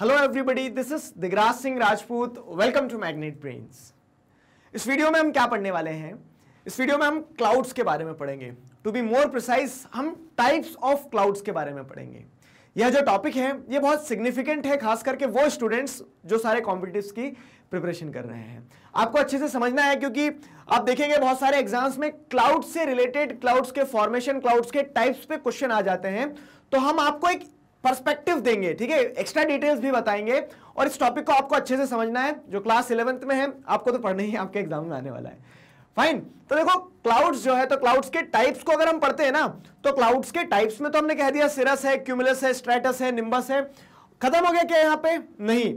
hello everybody this is Digraj Singh Rajput welcome to Magnet Brains इस वीडियो में हम क्या पढ़ने वाले हैं इस वीडियो में हम क्लाउड्स के बारे में पढ़ेंगे टू बी मोर प्रिसाइज हम टाइप्स ऑफ क्लाउड्स के बारे में पढ़ेंगे यह जो टॉपिक है ये बहुत सिग्निफिकेंट है खास करके वो स्टूडेंट्स जो सारे कॉम्पिटिटिव की प्रिपरेशन कर रहे हैं आपको अच्छे से समझना है क्योंकि आप देखेंगे बहुत सारे एग्जाम्स में क्लाउड से रिलेटेड क्लाउड्स के फॉर्मेशन क्लाउड्स के टाइप्स पे क्वेश्चन आ जाते हैं तो हम आपको एक परस्पेक्टिव देंगे ठीक है एक्स्ट्रा डिटेल्स भी बताएंगे और इस टॉपिक को आपको अच्छे से समझना है जो क्लास इलेवंथ में है आपको तो पढ़ना ही आपके एग्जाम में आने वाला है फाइन तो देखो क्लाउड्स जो है तो क्लाउड्स के टाइप्स को अगर हम पढ़ते हैं ना तो क्लाउड्स के टाइप्स में तो हमने कह दिया सिरस है क्यूमुलस है स्ट्रेटस है निम्बस है खत्म हो गया क्या यहाँ पे नहीं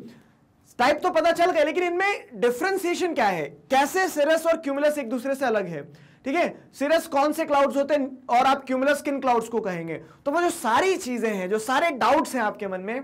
टाइप तो पता चल गया लेकिन इनमें डिफ्रेंसिएशन क्या है कैसे सिरस और क्यूमुलस एक दूसरे से अलग है ठीक है सिरस कौन से क्लाउड्स होते हैं और आप क्यूमुलस किन क्लाउड्स को कहेंगे तो वो जो सारी चीजें हैं जो सारे डाउट्स हैं आपके मन में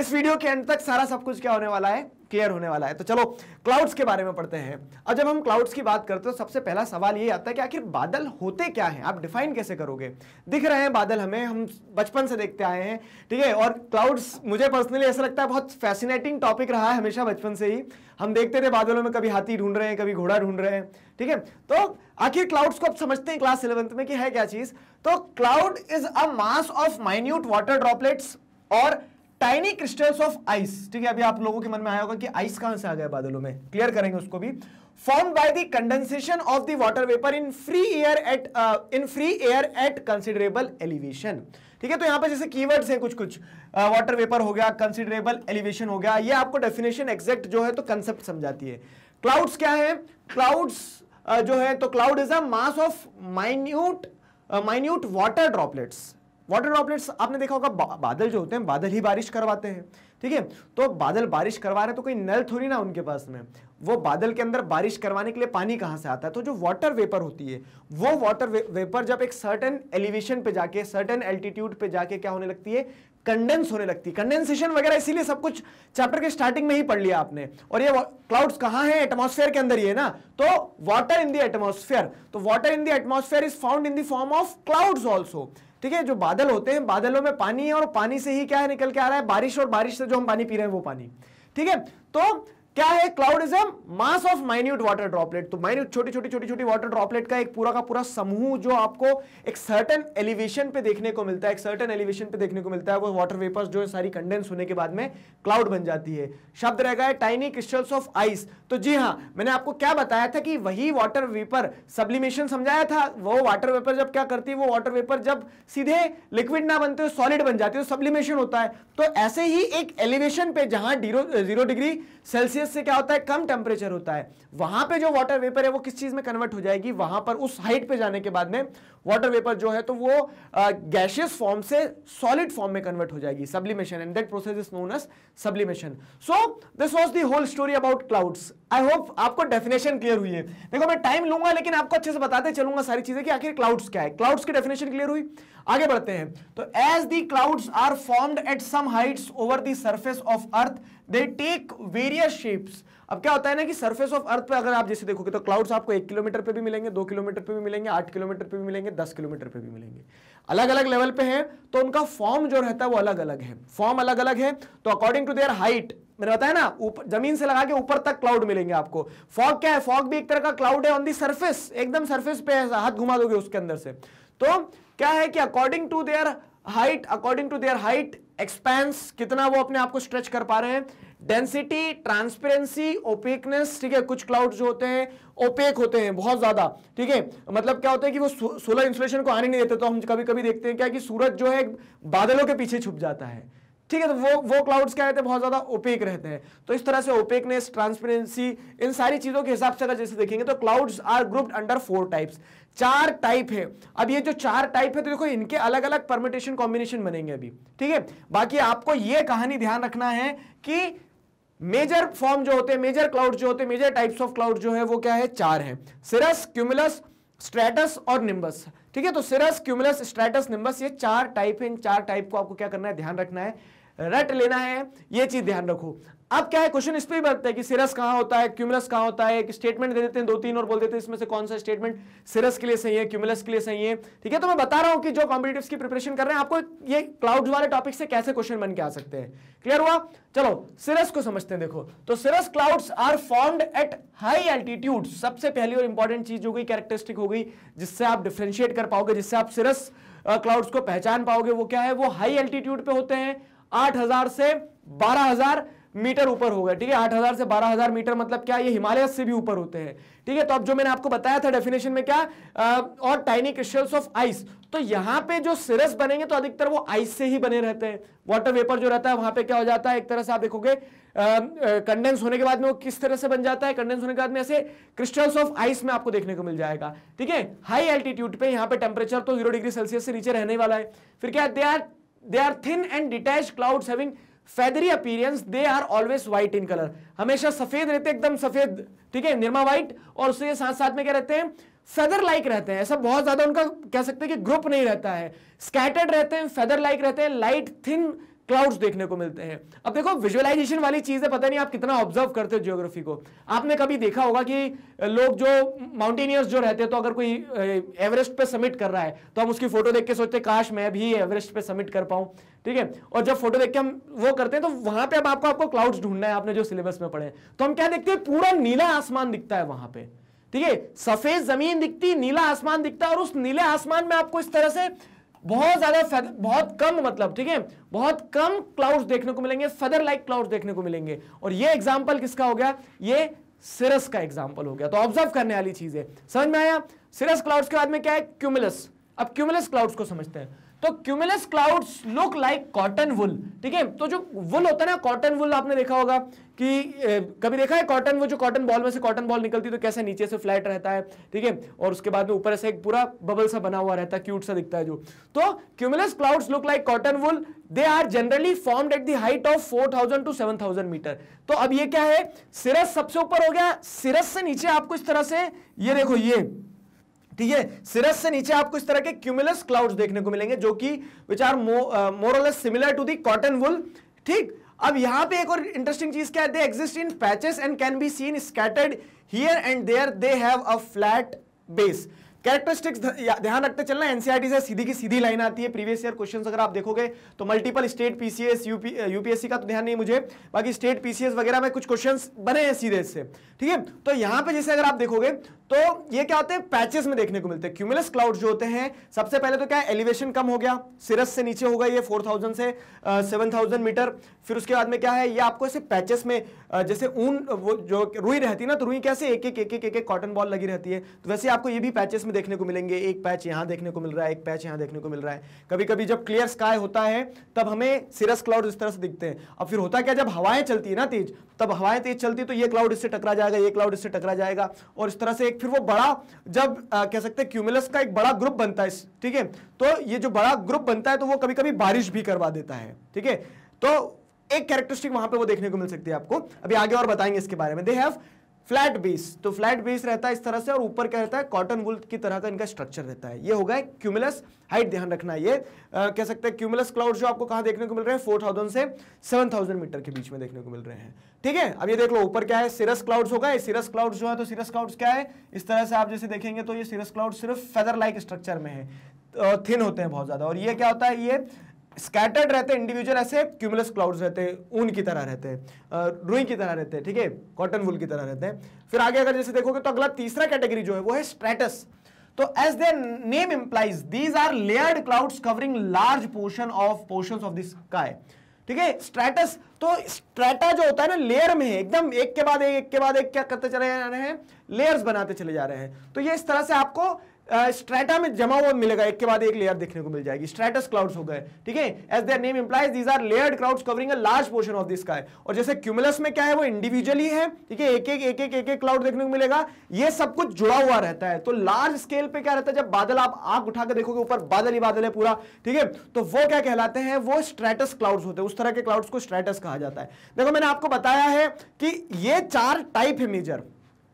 इस वीडियो के अंत तक सारा सब कुछ क्या होने वाला है क्लियर होने वाला है तो चलो क्लाउड्स के बारे में पढ़ते हैं और जब हम क्लाउड्स की बात करते हैं तो सबसे पहला सवाल ये आता है कि आखिर बादल होते क्या हैं आप डिफाइन कैसे करोगे दिख रहे हैं बादल हमें हम बचपन से देखते आए हैं ठीक है और क्लाउड्स मुझे पर्सनली ऐसा लगता है बहुत फैसिनेटिंग टॉपिक रहा है हमेशा बचपन से ही हम देखते थे बादलों में कभी हाथी ढूंढ रहे हैं कभी घोड़ा ढूंढ रहे हैं ठीक है तो आखिर क्लाउड्स को आप समझते हैं क्लास इलेवंथ में कि है क्या चीज तो cloud is a mass of minute water droplets और टाइनी क्रिस्टल्स ऑफ आइस ठीक है अभी आप लोगों के मन में आया होगा कि आइस कहां से आ गया बादलों में क्लियर करेंगे उसको भी form by the condensation of the water vapour in free air at in free air at considerable elevation ठीक है तो यहाँ पर जैसे कीवर्ड्स हैं कुछ कुछ वाटर uh, वेपर हो गया कंसिडरेबल एलिवेशन हो गया ये आपको डेफिनेशन एक्जेक्ट जो है तो कंसेप्ट समझाती है क्लाउड्स क्या है क्लाउड्स uh, जो है तो cloud is a mass of minute minute water droplets water droplets आपने देखा होगा बा, बादल जो होते हैं बादल ही बारिश करवाते हैं ठीक है तो बादल बारिश करवा रहे हैं तो कोई नल थोड़ी ना उनके पास में वो बादल के अंदर बारिश करवाने के लिए पानी कहाँ से आता है तो जो वाटर वेपर होती है वो वाटर वे, वेपर जब एक सर्टन एलिवेशन पे जाके सर्टन एल्टीट्यूड पे जाके क्या होने लगती है कंडेंस होने लगती है कंडेंसेशन वगैरह इसीलिए सब कुछ चैप्टर के स्टार्टिंग में ही पढ़ लिया आपने और ये क्लाउड्स कहाँ हैं एटमोसफेयर के अंदर ही है ना तो वाटर इन दी एटमोसफेयर तो water in the atmosphere is found in the form of clouds also ठीक है जो बादल होते हैं बादलों में पानी है और पानी से ही क्या है निकल के आ रहा है बारिश और बारिश से जो हम पानी पी रहे हैं वो पानी ठीक है तो क्या है cloud is a mass of minute water droplet तो माइन्यूट छोटी छोटी छोटी छोटी वाटर ड्रॉपलेट का एक पूरा का पूरा समूह जो आपको एक सर्टन एलिवेशन पे देखने को मिलता है एक सर्टन एलिवेशन पे देखने को मिलता है वो वाटर वेपर्स जो है सारी कंडेंस होने के बाद में क्लाउड बन जाती है शब्द रहेगा टाइनी क्रिस्टल्स ऑफ आइस तो जी हाँ मैंने आपको क्या बताया था कि वही वाटर वेपर सब्लिमेशन समझाया था वो वाटर वेपर जब क्या करती है वो वाटर वेपर जब सीधे लिक्विड ना बनते हो सॉलिड बन जाती है सब्लिमेशन तो होता है तो ऐसे ही एक एलिवेशन पे जहां जीरो डिग्री सेल्सियस से क्या होता है कम टेम्परेचर होता है वहां पे जो वाटर वेपर है वो किस चीज में कन्वर्ट हो जाएगी वहां पर उस हाइट पे जाने के बाद में वाटर वेपर जो है तो वो गैशियस फॉर्म से सॉलिड फॉर्म में कन्वर्ट हो जाएगी sublimation and that process is known as sublimation so this was the whole story about clouds I hope आपको डेफिनेशन क्लियर हुई है देखो मैं टाइम लूंगा लेकिन आपको अच्छे से बताते चलूंगा सारी चीजें कि आखिर क्लाउड्स क्या है क्लाउड्स की डेफिनेशन क्लियर हुई आगे बढ़ते हैं तो as the clouds are formed at some heights over the surface of earth they take various shapes अब क्या होता है ना कि सरफेस ऑफ अर्थ पे अगर आप जैसे देखोगे तो क्लाउड्स आपको एक किलोमीटर पे भी मिलेंगे दो किलोमीटर पे भी मिलेंगे आठ किलोमीटर पे भी मिलेंगे दस किलोमीटर पे भी मिलेंगे अलग अलग लेवल पे हैं तो उनका फॉर्म जो रहता है वो अलग अलग है फॉर्म अलग अलग है तो अकॉर्डिंग टू देयर हाइट मैंने बताया ना ऊपर जमीन से लगा के ऊपर तक क्लाउड मिलेंगे आपको फॉग क्या है फॉग भी एक तरह का क्लाउड है ऑन दी सर्फेस एकदम सर्फेस पे है हाथ घुमा दोगे उसके अंदर से तो क्या है कि according to their height according to their height expanse कितना वो अपने आप को स्ट्रेच कर पा रहे हैं डेंसिटी ट्रांसपेरेंसी ओपेकनेस ठीक है कुछ क्लाउड जो होते हैं ओपेक होते हैं बहुत ज्यादा ठीक है मतलब क्या होता है कि वो सोलर इंसुलेशन को आने नहीं देते तो हम कभी कभी देखते हैं क्या कि सूरज जो है बादलों के पीछे छुप जाता है ठीक है तो वो वो क्लाउड्स क्या रहते हैं बहुत ज़्यादा ओपेक रहते हैं तो इस तरह से ओपेकनेस ट्रांसपेरेंसी इन सारी चीज़ों के हिसाब से अगर जैसे देखेंगे तो clouds are grouped under four types चार टाइप है अब ये जो चार टाइप है तो देखो इनके अलग अलग परमिटेशन कॉम्बिनेशन बनेंगे अभी ठीक है बाकी आपको ये कहानी ध्यान रखना है कि मेजर फॉर्म जो होते हैं मेजर क्लाउड जो होते हैं मेजर टाइप्स ऑफ क्लाउड जो है वो क्या है चार है सिरस क्यूमुलस स्ट्रेटस और निम्बस ठीक है तो सिरस क्यूमुलस स्ट्रेटस निम्बस ये चार टाइप है इन चार टाइप को आपको क्या करना है ध्यान रखना है रट लेना है यह चीज ध्यान रखो अब क्या है क्वेश्चन इस पर भी बनता है कि सिरस कहां होता है क्यूमुलस कहां होता है एक स्टेटमेंट दे देते हैं दो तीन और बोल देते हैं इसमें से कौन सा स्टेटमेंट सिरस के लिए सही है क्यूमुलस के लिए सही है ठीक है तो मैं बता रहा हूं कि जो कॉम्पिटेटिव की प्रिपरेशन कर रहे हैं आपको ये क्लाउड्स वाले टॉपिक से कैसे क्वेश्चन बन के आ सकते हैं क्लियर हुआ चलो सिरस को समझते हैं देखो तो cirrus clouds are formed at high altitude सबसे पहली और इंपॉर्टेंट चीज हो गई कैरेक्टरिस्टिक हो गई जिससे आप डिफ्रेंशिएट कर पाओगे जिससे आप सिरस क्लाउड्स को पहचान पाओगे वो क्या है वो हाई एल्टीट्यूड पे होते हैं आठ हजार से बारह हजार मीटर ऊपर होगा ठीक है आठ हजार से बारह हजार मीटर मतलब क्या ये हिमालय से भी ऊपर होते हैं ठीक है तो अब जो मैंने आपको बताया था डेफिनेशन में क्या आ, और टाइनी क्रिस्टल्स ऑफ आइस तो यहां पे जो सिरस बनेंगे तो अधिकतर वो आइस से ही बने रहते हैं वाटर वेपर जो रहता है वहां पे क्या हो जाता है एक तरह से आप देखोगे कंडेंस होने के बाद में वो किस तरह से बन जाता है कंडेंस होने के बाद में ऐसे क्रिस्टल्स ऑफ आइस में आपको देखने को मिल जाएगा ठीक है हाई एल्टीट्यूड पे यहाँ पे टेम्परेचर तो जीरो डिग्री सेल्सियस से नीचे रहने वाला है फिर क्या they are they are thin and detach clouds having feathery appearance they are always white in colour हमेशा सफेद रहते एकदम सफेद ठीक है निर्मा व्हाइट और उसके साथ साथ में क्या रहते हैं फेदर लाइक रहते हैं ऐसा बहुत ज्यादा उनका कह सकते हैं कि ग्रुप नहीं रहता है स्कैटर्ड रहते हैं फेदर लाइक रहते हैं लाइट थिन क्लाउड्स देखने को मिलते हैं अब देखो विजुअलाइजेशन वाली चीज़ है पता नहीं आप कितना ऑब्जर्व करते हो ज्योग्राफी को आपने कभी देखा होगा कि लोग जो माउंटेनियर्स जो रहते हैं तो अगर कोई एवरेस्ट पे समिट कर रहा है तो हम उसकी फोटो देख के सोचते काश मैं भी एवरेस्ट पे समिट कर पाऊं ठीक है और जब फोटो देख के हम वो करते हैं तो वहां पर अब आपको आपको क्लाउड्स ढूंढना है आपने जो सिलेबस में पढ़े तो हम क्या देखते हैं पूरा नीला आसमान दिखता है वहां पर ठीक है सफेद जमीन दिखती नीला आसमान दिखता है और उस नीले आसमान में आपको इस तरह से बहुत ज्यादा बहुत कम मतलब ठीक है बहुत कम क्लाउड्स देखने को मिलेंगे फेदर लाइक क्लाउड्स देखने को मिलेंगे और ये एग्जाम्पल किसका हो गया ये सिरस का एग्जाम्पल हो गया तो ऑब्जर्व करने वाली चीज है समझ में आया सिरस क्लाउड्स के बाद में क्या है क्यूमिलस अब क्यूमिलस क्लाउड्स को समझते हैं तो cumulus clouds look like cotton wool ठीक है तो जो वुल होता है ना कॉटन वुल आपने देखा होगा कि ए, कभी देखा है कॉटन वो जो कॉटन बॉल में से कॉटन बॉल निकलती है तो कैसे नीचे से फ्लैट रहता है ठीक है और उसके बाद में ऊपर ऐसे एक पूरा बबल सा बना हुआ रहता है क्यूट सा दिखता है जो तो cumulus clouds look like cotton wool they are generally formed at the height of 4000 to thousand metre तो अब ये क्या है सिरस सबसे ऊपर हो गया सिरस से नीचे आपको इस तरह से ये देखो ये ठीक है सिरस से नीचे आपको इस तरह के क्यूमुलस क्लाउड्स देखने को मिलेंगे जो कि which are more or less similar to the cotton wool ठीक अब यहां पे एक और इंटरेस्टिंग चीज क्या है they exist in patches and can be seen scattered here and there they have a flat base characteristics ध्यान रखते चलना एनसीआरटी e से सीधी की सीधी लाइन आती है प्रीवियस ईयर क्वेश्चंस अगर आप देखोगे तो मल्टीपल स्टेट पीसीएस यूपीएससी का तो ध्यान नहीं मुझे बाकी स्टेट पीसीएस वगैरह में कुछ क्वेश्चंस बने हैं सीधे से ठीक है तो यहां पे जैसे अगर आप देखोगे तो ये क्या होते हैं पैचेस में देखने को मिलते हैं क्यूमुलस क्लाउड जो होते हैं सबसे पहले तो क्या है एलिवेशन कम हो गया सिरस से नीचे होगा ये 4000 से सेवन थाउजेंड मीटर फिर उसके बाद में क्या है ये आपको ऐसे पैचेस में जैसे ऊन वो जो रुई रहती है ना तो रुई कैसे एक एक एक एक एक कॉटन बॉल लगी रहती है तो वैसे आपको ये भी पैचेस में देखने को मिलेंगे एक पैच यहाँ देखने को मिल रहा है एक पैच यहाँ देखने को मिल रहा है कभी कभी जब क्लियर स्काई होता है तब हमें सिरस क्लाउड इस तरह से दिखते हैं और फिर होता क्या जब हवाएं चलती है ना तेज तब हवाएं तेज चलती तो ये क्लाउड इससे टकरा जाएगा ये क्लाउड इससे टकरा जाएगा और इस तरह से एक फिर वो बड़ा जब आ, कह सकते हैं क्यूमुलस का एक बड़ा ग्रुप बनता है ठीक है तो ये जो बड़ा ग्रुप बनता है तो वो कभी कभी बारिश भी करवा देता है ठीक है तो एक कैरेक्टरिस्टिक वहां पे वो देखने को मिल सकती है आपको अभी आगे और बताएंगे इसके बारे में दे हैव फ्लैट बीस तो फ्लैट बीस रहता है इस तरह से और ऊपर क्या रहता है कॉटन वुल की तरह का इनका स्ट्रक्चर रहता है ये होगा एक क्यूमुलस हाइट ध्यान रखना ये आ, कह सकते हैं क्यूमुलस क्लाउड जो आपको कहाँ देखने को मिल रहे हैं फोर थाउजेंड से सेवन थाउजेंड मीटर के बीच में देखने को मिल रहे हैं ठीक है अब ये देख लो ऊपर क्या है सिरस क्लाउड्स होगा सिरस क्लाउड जो है तो सिरस क्लाउड क्या है इस तरह से आप जैसे देखेंगे तो ये सिरस क्लाउड सिर्फ फेदर लाइक स्ट्रक्चर में है थिन होते हैं बहुत ज़्यादा और ये क्या होता है ये स्कैटर्ड रहते हैं इंडिविजुअल ऐसे क्यूमुलस क्लाउड्स रहते हैं ऊन की तरह रहते हैं रुई की तरह रहते हैं ठीक है कॉटन वुल की तरह रहते हैं फिर आगे अगर जैसे देखोगे तो अगला तीसरा कैटेगरी जो है वो है स्ट्रेटस तो as their name implies these are layered clouds covering large portion of portion of the sky ठीक है स्ट्रेटस तो स्ट्रेटा जो होता है ना लेयर में एकदम एक के बाद एक एक के बाद एक क्या करते चले जा रहे हैं लेयर्स बनाते चले जा रहे हैं तो ये इस तरह से आपको स्ट्रेटा में जमा हुआ मिलेगा एक के बाद एक लेयर देखने को मिल जाएगी स्ट्रेटस क्लाउड्स हो गए ठीक है as their name implies these are layered clouds covering a large portion of this sky और जैसे क्यूमुलस में क्या है वो इंडिविजुअली है ठीक है एक एक एक एक एक एक क्लाउड देखने को मिलेगा ये सब कुछ जुड़ा हुआ रहता है तो लार्ज स्केल पे क्या रहता है जब बादल आप आग उठाकर देखोगे ऊपर बादल ही बादल है पूरा ठीक है तो वो क्या कहलाते हैं वो स्ट्रेटस क्लाउड्स होते हैं उस तरह के क्लाउड्स को स्ट्रेटस कहा जाता है देखो मैंने आपको बताया है कि ये चार टाइप है मेजर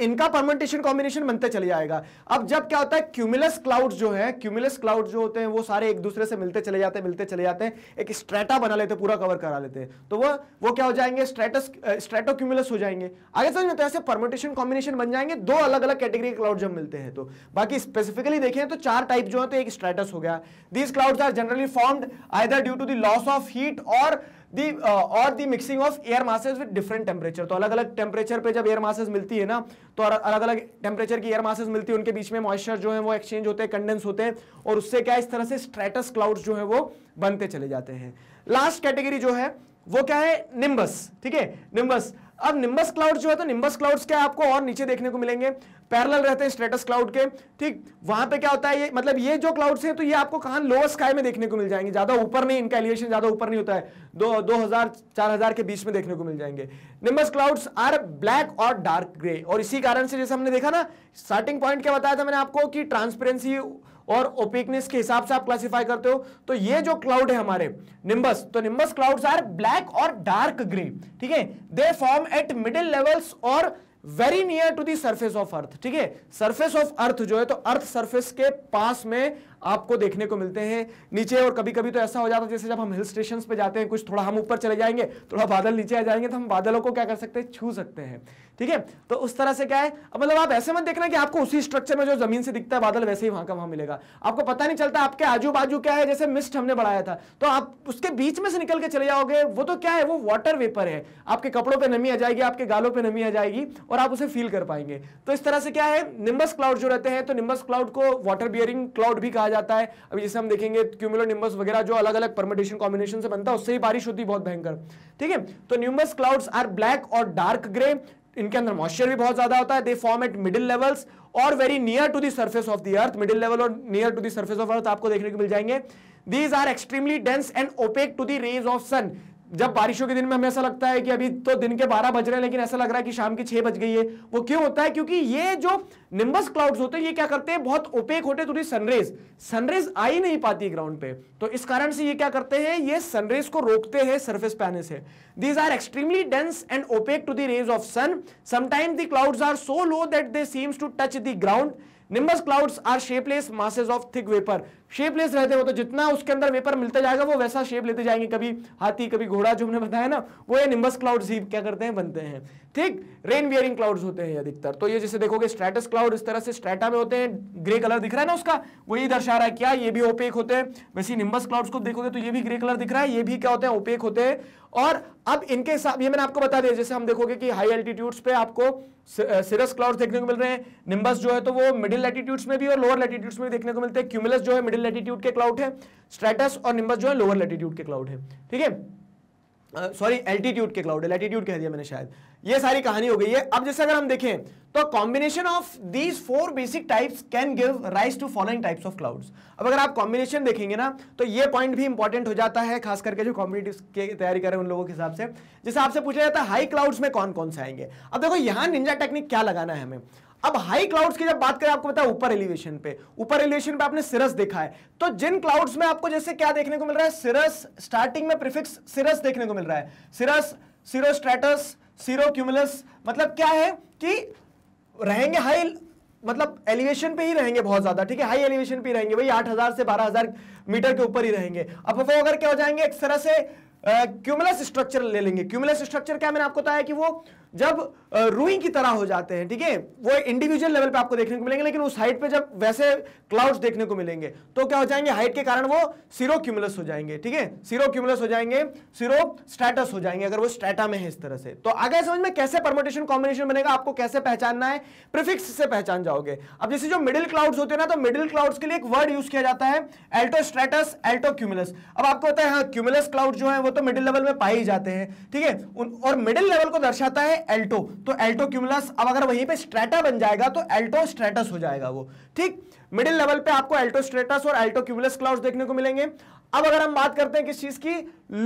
इनका परमेंटेशन कॉम्बिनेशन बनते चले जाएगा अब जब क्या होता है क्यूमिलस क्लाउड्स जो है क्यूमिलस क्लाउड जो होते हैं वो सारे एक दूसरे से मिलते चले जाते हैं मिलते चले जाते हैं एक स्ट्रेटा बना लेते पूरा कवर करा लेते हैं तो वो वो क्या हो जाएंगे स्ट्रेटस स्ट्रेटो क्यूमुलस हो जाएंगे आगे समझ में तो ऐसे परमेंटेशन कॉम्बिनेशन बन जाएंगे दो अलग अलग कैटेगरी के क्लाउड जब मिलते हैं तो बाकी स्पेसिफिकली देखें तो चार टाइप जो है तो एक स्ट्रेटस हो गया these clouds are generally formed either due to the loss of heat और दी और the mixing of air masses with different temperature तो अलग अलग टेम्परेचर पे जब एयर मासेज मिलती है ना तो अलग अलग टेम्परेचर की एयर मासेज मिलती है उनके बीच में मॉइस्चर जो है वो एक्सचेंज होते हैं कंडेंस होते हैं और उससे क्या इस तरह से स्ट्रेटस क्लाउड जो है वो बनते चले जाते हैं लास्ट कैटेगरी जो है वो क्या है निम्बस ठीक है निम्बस अब निम्बस क्लाउड जो है तो निम्बस क्लाउड्स क्या आपको और नीचे देखने को मिलेंगे पैरल रहते हैं स्टेटस क्लाउड के ठीक वहां पे क्या होता है ये मतलब ये जो क्लाउड्स हैं तो ये आपको कहा लोअर स्काई में देखने को मिल जाएंगे ज्यादा ऊपर नहीं इनका एलिवेशन ज्यादा ऊपर नहीं होता है दो दो हजार चार हजार के बीच में देखने को मिल जाएंगे निम्बस क्लाउड्स आर ब्लैक और डार्क ग्रे और इसी कारण से जैसे हमने देखा ना स्टार्टिंग पॉइंट क्या बताया था मैंने आपको कि ट्रांसपेरेंसी और ओपिकनेस के हिसाब से आप क्लासीफाई करते हो तो ये जो क्लाउड है हमारे निम्बस तो निम्बस क्लाउड्स आर ब्लैक और डार्क ग्रे ठीक है they form at middle levels और very near to the surface of earth ठीक है सर्फेस ऑफ अर्थ जो है तो अर्थ सर्फेस के पास में आपको देखने को मिलते हैं नीचे और कभी कभी तो ऐसा हो जाता है जैसे जब हम हिल स्टेशन पे जाते हैं कुछ थोड़ा हम ऊपर चले जाएंगे थोड़ा बादल नीचे आ जाएंगे तो हम बादलों को क्या कर सकते हैं छू सकते हैं ठीक है तो उस तरह से क्या है मतलब आप ऐसे मत देखना कि आपको उसी स्ट्रक्चर में जो जमीन से दिखता है बादल वैसे ही वहां का वहां मिलेगा आपको पता नहीं चलता आपके आजू बाजू क्या है जैसे मिस्ट हमने बढ़ाया था तो आप उसके बीच में से निकल के चले जाओगे वो तो क्या है वो वाटर वेपर है आपके कपड़ों पर नमी आ जाएगी आपके गालों पर नमी आ जाएगी और आप उसे फील कर पाएंगे तो इस तरह से क्या है निम्बस क्लाउड जो रहते हैं तो निम्बस क्लाउड को वाटर बियरिंग क्लाउड भी कहा जाता है अभी जैसे हम देखेंगे क्यूमुलो निम्बस वगैरह जो अलग अलग परमिटेशन कॉम्बिनेशन से बनता है उससे ही बारिश होती है बहुत भयंकर ठीक है तो न्यूमस क्लाउड्स आर ब्लैक और डार्क ग्रे इनके अंदर मॉइस्चर भी बहुत ज्यादा होता है they form at middle levels और very near to the surface of the earth middle level और near to the surface of earth आपको देखने को मिल जाएंगे these are extremely dense and opaque to the rays of sun जब बारिशों के दिन में हमें ऐसा लगता है कि अभी तो दिन के बारह बज रहे हैं लेकिन ऐसा लग रहा है कि शाम की छह बज गई है वो क्यों होता है क्योंकि ये जो निम्बस क्लाउड्स होते हैं ये क्या करते हैं बहुत ओपेक होते थोड़ी सनरेज सनरेज आ ही नहीं पाती ग्राउंड पे तो इस कारण से ये क्या करते हैं ये सनरेज को रोकते हैं सर्फेस पैने से these are extremely dense and opaque to the rays of sun sometimes the clouds are so low that they seems to touch the ground nimbus clouds are shapeless masses of thick vapour shapeless रहते हैं वो तो जितना उसके अंदर vapour मिलता जाएगा वो वैसा शेप लेते जाएंगे कभी हाथी कभी घोड़ा जो हमने बताया ना वो ये निम्बस क्लाउड्स ही क्या करते हैं बनते हैं ठीक रेन वियरिंग क्लाउड्स होते हैं अधिकतर तो ये जैसे देखोगे स्ट्रेटस क्लाउड इस तरह से स्ट्रेटा में होते हैं ग्रे कलर दिख रहा है ना उसका वही दर्शा रहा है क्या ये भी ओपेक होते हैं वैसे निम्बस क्लाउड्स को देखोगे तो ये भी ग्रे कलर दिख रहा है ये भी क्या होते हैं ओपेक होते हैं और अब इनके हिसाब ये मैंने आपको बता दिया जैसे हम देखोगे कि हाई एल्टीट्यूड्स पे आपको सिरस क्लाउड्स देखने को मिल रहे हैं निम्बस जो है तो वो मिडिल एटीट्यूड्स में भी और लोअर एटीट्यूड्स में भी देखने को मिलते हैं क्यूमिलस जो है मिडिल लेटीट्यूड के क्लाउड है स्ट्रेटस और निम्बस जो है लोअर लेटीट्यूड के क्लाउड है ठीक है सॉरी एल्टीट्यूड के क्लाउड है लेटीट्यूड कह दिया मैंने शायद ये सारी कहानी हो गई है अब जैसे अगर हम देखें तो combination of these four basic types can give rise to following types of clouds अब अगर आप कॉम्बिनेशन देखेंगे ना तो ये पॉइंट भी इंपॉर्टेंट हो जाता है खास करके जो कॉम्पिटेटिव की तैयारी करें उन लोगों के हिसाब से जैसे आपसे पूछा जाता है हाई क्लाउड्स में कौन कौन से आएंगे अब देखो यहां निंजा टेक्निक क्या लगाना है हमें अब हाई क्लाउड्स की जब बात करें आपको बताया ऊपर एलिवेशन पे ऊपर एलिवेशन पे आपने सिरस देखा है तो जिन क्लाउड्स में आपको जैसे क्या देखने को मिल रहा है सिरस स्टार्टिंग में प्रिफिक्स सिरस देखने को मिल रहा है सिरस सीरोस्ट्रेटस क्यूमुलस मतलब क्या है कि रहेंगे हाई मतलब एलिवेशन पे ही रहेंगे बहुत ज्यादा ठीक है हाई एलिवेशन पे ही रहेंगे वही 8000 से 12000 मीटर के ऊपर ही रहेंगे अब वो अगर क्या हो जाएंगे एक तरह से क्यूमुलस स्ट्रक्चर ले लेंगे क्यूमुलस स्ट्रक्चर क्या मैंने आपको बताया कि वो जब रूई की तरह हो जाते हैं ठीक है वो इंडिविजुअल लेवल पे आपको देखने को मिलेंगे लेकिन उस हाइट पे जब वैसे क्लाउड्स देखने को मिलेंगे तो क्या हो जाएंगे हाइट के कारण वो सीरो क्यूमुलस हो जाएंगे ठीक है सीरो क्यूमुलस हो जाएंगे सीरो स्ट्रेटस हो जाएंगे अगर वो स्ट्रेटा में है इस तरह से तो आगे समझ में कैसे परमोटेशन कॉम्बिनेशन बनेगा आपको कैसे पहचानना है प्रिफिक्स से पहचान जाओगे अब जैसे जो मिडिल क्लाउड्स होते हैं ना तो मिडिल क्लाउड्स के लिए एक वर्ड यूज किया जाता है एल्टो स्ट्रेटस एल्टो क्यूमुलस अब आपको पता है क्यूमुलस हाँ, क्लाउड जो है वो तो मिडिल लेवल में पाए ही जाते हैं ठीक है और मिडिल लेवल को दर्शाता है एल्टो तो एल्टो क्यूमुलस अब अगर वहीं पे स्ट्रेटा बन जाएगा तो एल्टो स्ट्रेटस हो जाएगा वो ठीक मिडिल लेवल पे आपको एल्टो स्ट्रेटस और एल्टो क्यूमुलस क्लाउड्स देखने को मिलेंगे अब अगर हम बात करते हैं किस चीज की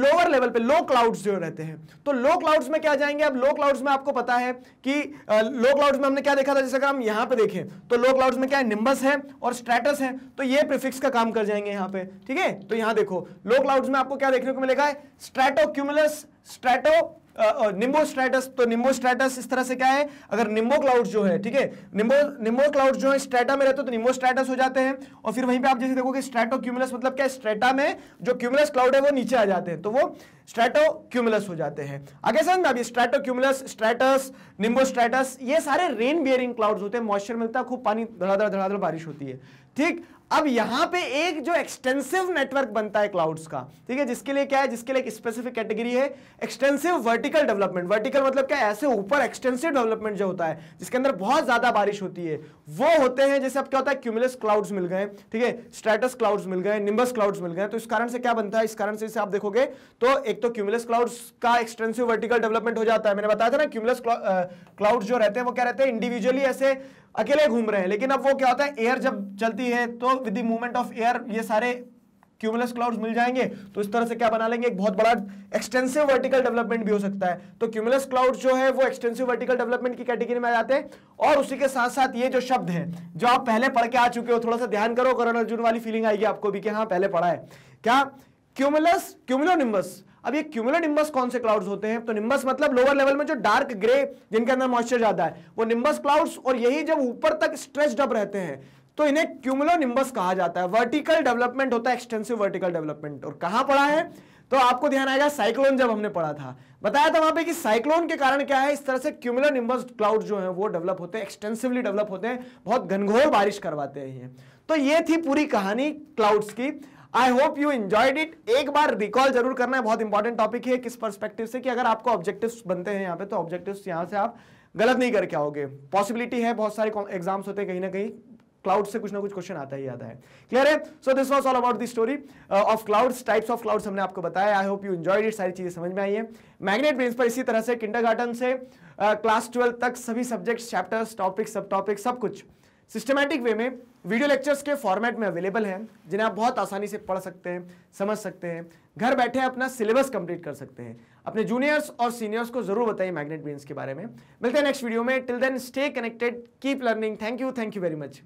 लोअर लेवल पे लो क्लाउड्स जो रहते हैं तो लो क्लाउड्स में क्या जाएंगे अब लो क्लाउड्स में आपको पता है कि लो क्लाउड्स में हमने क्या देखा था जैसे अगर हम यहां पे देखें तो लो क्लाउड्स में क्या है निम्बस है और स्ट्रेटस है तो ये प्रिफिक्स का काम कर जाएंगे यहां पे ठीक है तो यहां देखो लो क्लाउड्स में आपको क्या देखने को मिलेगा स्ट्रेटो क्यूमुलस स्ट्रेटो निम्बोस्ट्राइटस तो निम्बोस्ट्राइटस इस तरह से क्या है अगर निम्बो क्लाउड जो है ठीक है निम्बो निम्बो क्लाउड जो है स्ट्रेटा में रहते तो निम्बोस्ट्राइटस हो जाते हैं और फिर वहीं पर आप जैसे देखोगे स्ट्रेटो क्यूमुलस मतलब क्या स्ट्रेटा में जो क्यूमुलस क्लाउड है वो नीचे आ जाते हैं तो वो स्ट्रेटोक्यूमुलस हो जाते हैं आगे सर अभी स्ट्रेटोक्यूमुलस स्ट्रेटस निम्बो स्ट्रेटस ये सारे रेन बियरिंग क्लाउड्स होते हैं मॉइस्चर मिलता है खूब पानी धड़ाधड़ धड़ाधड़ बारिश होती है ठीक अब यहां पे एक जो एक्सटेंसिव नेटवर्क बनता है क्लाउड्स का ठीक है जिसके लिए क्या है जिसके लिए एक स्पेसिफिक कैटेगरी है एक्सटेंसिव वर्टिकल डेवलपमेंट वर्टिकल मतलब क्या ऐसे ऊपर एक्सटेंसिव डेवलपमेंट जो होता है जिसके अंदर बहुत ज्यादा बारिश होती है वो होते हैं जैसे अब क्या होता है क्यूमुलस क्लाउड्स मिल गए ठीक है स्ट्रेटस क्लाउड्स मिल गए निम्बस क्लाउड्स मिल गए तो इस कारण से क्या बनता है इस कारण से आप देखोगे तो एक एक तो क्यूमुलस क्लाउड्स का एक्सटेंसिव वर्टिकल डेवलपमेंट हो जाता है मैंने बताया था ना क्यूमुलस क्लाउड्स जो रहते हैं वो क्या रहते हैं इंडिविजुअली ऐसे अकेले घूम रहे हैं लेकिन अब वो क्या होता है एयर जब चलती है तो with the movement of air ये सारे क्यूमुलस क्लाउड्स मिल जाएंगे तो इस तरह से क्या बना लेंगे एक बहुत बड़ा एक्सटेंसिव वर्टिकल डेवलपमेंट भी हो सकता है तो क्यूमुलस क्लाउड्स जो है वो एक्सटेंसिव वर्टिकल डेवलपमेंट की कैटेगरी में आ जाते हैं और उसी के साथ साथ ये जो शब्द है जो आप पहले पढ़ के आ चुके हो थोड़ा सा ध्यान करो करण अर्जुन वाली फीलिंग आएगी आपको भी कि हाँ पहले पढ़ा है क्या क्यूमुलस क्यूमुलोनिम्बस अब ये क्यूमुलर निम्बस कौन से क्लाउड्स होते हैं तो निम्बस मतलब लोअर लेवल में जो डार्क ग्रे जिनके अंदर मॉइस्चर ज्यादा है वो निम्बस क्लाउड्स और यही जब ऊपर तक स्ट्रेस्ड अप रहते हैं तो इन्हें क्यूमुलर निम्बस कहा जाता है वर्टिकल डेवलपमेंट होता है एक्सटेंसिव वर्टिकल डेवलपमेंट और कहां पड़ा है तो आपको ध्यान आएगा साइक्लोन जब हमने पढ़ा था बताया था वहां पे कि साइक्लोन के कारण क्या है इस तरह से क्यूमुलर निम्बस क्लाउड जो है वो डेवलप होते हैं एक्सटेंसिवली डेवलप होते हैं बहुत घनघोर बारिश करवाते हैं तो ये थी पूरी कहानी क्लाउड्स की I hope you enjoyed it एक बार रिकॉल जरूर करना है बहुत इंपॉर्टेंट टॉपिक है किस परस्पेक्टिव से कि अगर आपको ऑब्जेक्टिव बनते हैं यहाँ पे तो ऑब्जेक्टिव यहाँ से आप गलत नहीं करके आओगे पॉसिबिलिटी है बहुत सारे एग्जाम्स होते हैं कहीं ना कहीं क्लाउड से कुछ ना कुछ क्वेश्चन आता ही आता है क्लियर है so this was all about the story of clouds types of clouds हमने आपको बताया I hope you enjoyed it सारी चीजें समझ में आई है मैग्नेट ब्रेन्स पर इसी तरह से किंडर से क्लास uh, ट्वेल्व तक सभी subjects chapters topic subtopic सब कुछ सिस्टमैटिक वे में वीडियो लेक्चर्स के फॉर्मेट में अवेलेबल हैं जिन्हें आप बहुत आसानी से पढ़ सकते हैं समझ सकते हैं घर बैठे अपना सिलेबस कंप्लीट कर सकते हैं अपने जूनियर्स और सीनियर्स को जरूर बताइए मैग्नेट बीन्स के बारे में मिलते हैं नेक्स्ट वीडियो में till then stay connected keep learning thank you thank you very much